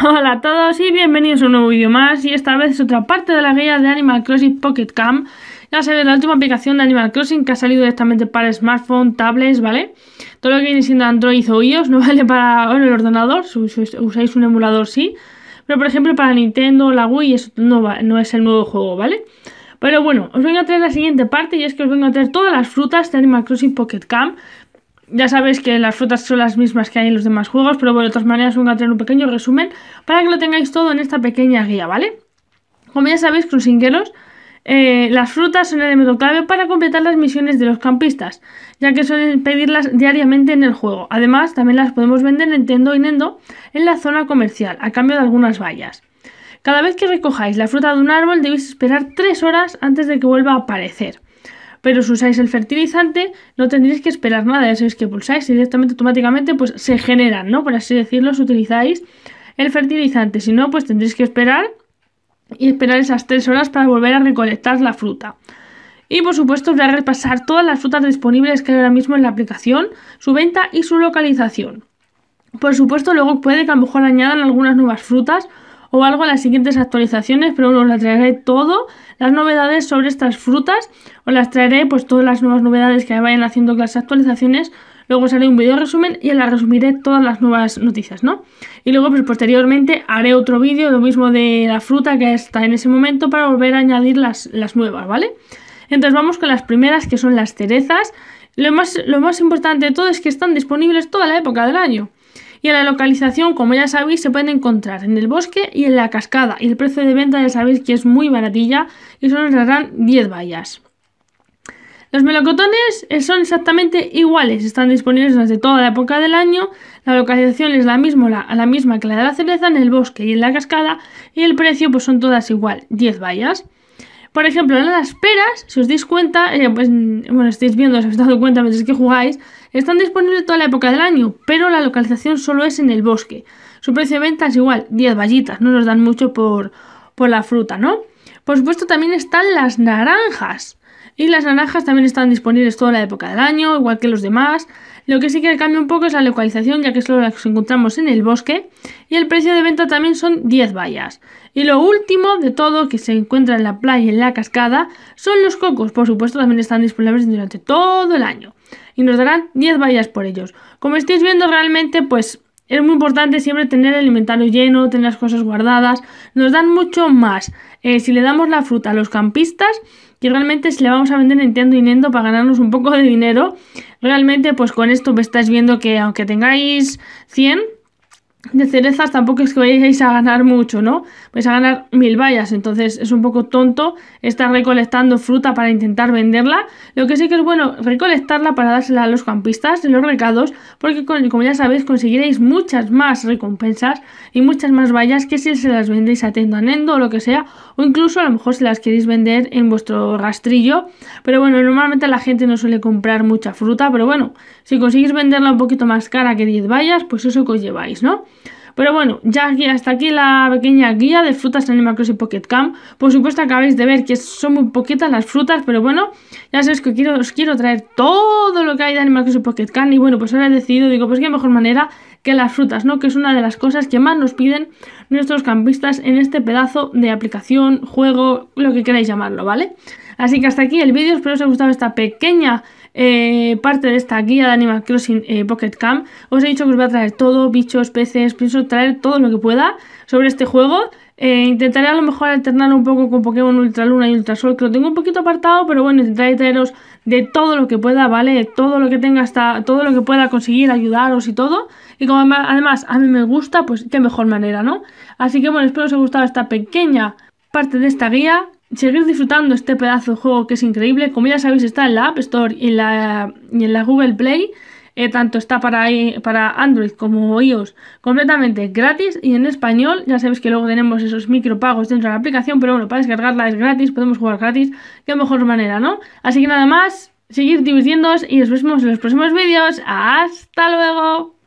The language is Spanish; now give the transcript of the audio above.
Hola a todos y bienvenidos a un nuevo vídeo más y esta vez es otra parte de la guía de Animal Crossing Pocket Camp Ya sabéis, la última aplicación de Animal Crossing que ha salido directamente para smartphone, tablets, ¿vale? Todo lo que viene siendo Android o iOS no vale para el ordenador, si usáis un emulador sí Pero por ejemplo para Nintendo, la Wii, eso no, no es el nuevo juego, ¿vale? Pero bueno, os vengo a traer la siguiente parte y es que os vengo a traer todas las frutas de Animal Crossing Pocket Camp ya sabéis que las frutas son las mismas que hay en los demás juegos, pero bueno, de todas maneras voy a tener un pequeño resumen para que lo tengáis todo en esta pequeña guía, ¿vale? Como ya sabéis, crucingueros, eh, las frutas son el elemento clave para completar las misiones de los campistas, ya que suelen pedirlas diariamente en el juego. Además, también las podemos vender en Tendo y Nendo en la zona comercial, a cambio de algunas vallas. Cada vez que recojáis la fruta de un árbol debéis esperar 3 horas antes de que vuelva a aparecer. Pero si usáis el fertilizante, no tendréis que esperar nada, ya sabéis que pulsáis y directamente automáticamente pues se generan, ¿no? Por así decirlo, si utilizáis el fertilizante. Si no, pues tendréis que esperar y esperar esas tres horas para volver a recolectar la fruta. Y por supuesto voy a repasar todas las frutas disponibles que hay ahora mismo en la aplicación, su venta y su localización. Por supuesto luego puede que a lo mejor añadan algunas nuevas frutas o algo en las siguientes actualizaciones, pero os la traeré todo, las novedades sobre estas frutas, os las traeré pues todas las nuevas novedades que vayan haciendo las actualizaciones, luego os haré un vídeo resumen y en resumiré todas las nuevas noticias, ¿no? Y luego pues posteriormente haré otro vídeo, lo mismo de la fruta que está en ese momento para volver a añadir las, nuevas, ¿vale? Entonces vamos con las primeras que son las cerezas, lo más, lo más importante de todo es que están disponibles toda la época del año. Y a la localización, como ya sabéis, se pueden encontrar en el bosque y en la cascada. Y el precio de venta ya sabéis que es muy baratilla y solo nos darán 10 vallas. Los melocotones eh, son exactamente iguales, están disponibles desde toda la época del año, la localización es la misma, la, la misma que la de la cereza en el bosque y en la cascada y el precio pues son todas igual, 10 vallas. Por ejemplo, las peras, si os dais cuenta, eh, pues, bueno, estáis viendo, os habéis dado cuenta mientras que jugáis, están disponibles toda la época del año, pero la localización solo es en el bosque. Su precio de venta es igual, 10 vallitas, no nos dan mucho por, por la fruta, ¿no? Por supuesto, también están las naranjas. Y las naranjas también están disponibles toda la época del año, igual que los demás. Lo que sí que cambia un poco es la localización, ya que solo las encontramos en el bosque. Y el precio de venta también son 10 vallas. Y lo último de todo, que se encuentra en la playa y en la cascada, son los cocos. Por supuesto, también están disponibles durante todo el año. Y nos darán 10 vallas por ellos. Como estáis viendo, realmente, pues es muy importante siempre tener el inventario lleno, tener las cosas guardadas. Nos dan mucho más eh, si le damos la fruta a los campistas que realmente si le vamos a vender Nintendo y nendo para ganarnos un poco de dinero. Realmente pues con esto me pues, estáis viendo que aunque tengáis 100, de cerezas tampoco es que vayáis a ganar mucho, ¿no? Vais a ganar mil vallas, entonces es un poco tonto estar recolectando fruta para intentar venderla. Lo que sí que es bueno recolectarla para dársela a los campistas en los recados, porque como ya sabéis conseguiréis muchas más recompensas y muchas más vallas que si se las vendéis a Tendanendo o lo que sea, o incluso a lo mejor se las queréis vender en vuestro rastrillo. Pero bueno, normalmente la gente no suele comprar mucha fruta, pero bueno, si conseguís venderla un poquito más cara que 10 vallas, pues eso que os lleváis, ¿no? Pero bueno, ya aquí, hasta aquí la pequeña guía de frutas en Animal Crossing Pocket Camp. Por supuesto acabáis de ver que son muy poquitas las frutas, pero bueno, ya sabéis que quiero, os quiero traer todo lo que hay de Animal Crossing Pocket Camp. Y bueno, pues ahora he decidido, digo, pues qué mejor manera que las frutas, ¿no? Que es una de las cosas que más nos piden nuestros campistas en este pedazo de aplicación, juego, lo que queráis llamarlo, ¿vale? Así que hasta aquí el vídeo, espero os haya gustado esta pequeña eh, parte de esta guía de Animal Crossing eh, Pocket Camp. Os he dicho que os voy a traer todo, bichos, peces, pienso traer todo lo que pueda sobre este juego. Eh, intentaré a lo mejor alternar un poco con Pokémon Ultra Luna y Ultra Sol, que lo tengo un poquito apartado, pero bueno, intentaré traeros de todo lo que pueda, ¿vale? Todo lo que tenga hasta, todo lo que pueda conseguir, ayudaros y todo. Y como además a mí me gusta, pues qué mejor manera, ¿no? Así que bueno, espero os haya gustado esta pequeña parte de esta guía. Seguir disfrutando este pedazo de juego que es increíble. Como ya sabéis, está en la App Store y en la, y en la Google Play. Eh, tanto está para, para Android como iOS completamente gratis y en español, ya sabéis que luego tenemos esos micropagos dentro de la aplicación, pero bueno, para descargarla es gratis, podemos jugar gratis, qué mejor manera, ¿no? Así que nada más, seguir divirtiéndoos y nos vemos en los próximos vídeos, ¡hasta luego!